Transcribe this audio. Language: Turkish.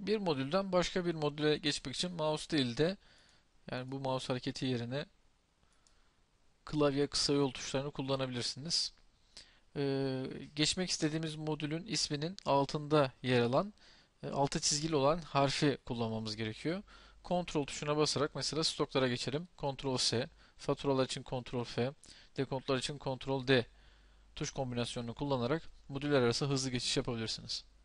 bir modülden başka bir modüle geçmek için mouse değil de yani bu mouse hareketi yerine klavye kısa yol tuşlarını kullanabilirsiniz. Ee, geçmek istediğimiz modülün isminin altında yer alan e, altı çizgili olan harfi kullanmamız gerekiyor. Ctrl tuşuna basarak mesela stoklara geçelim. Ctrl S, faturalar için Ctrl F, dekontlar için Ctrl D tuş kombinasyonunu kullanarak modüller arası hızlı geçiş yapabilirsiniz.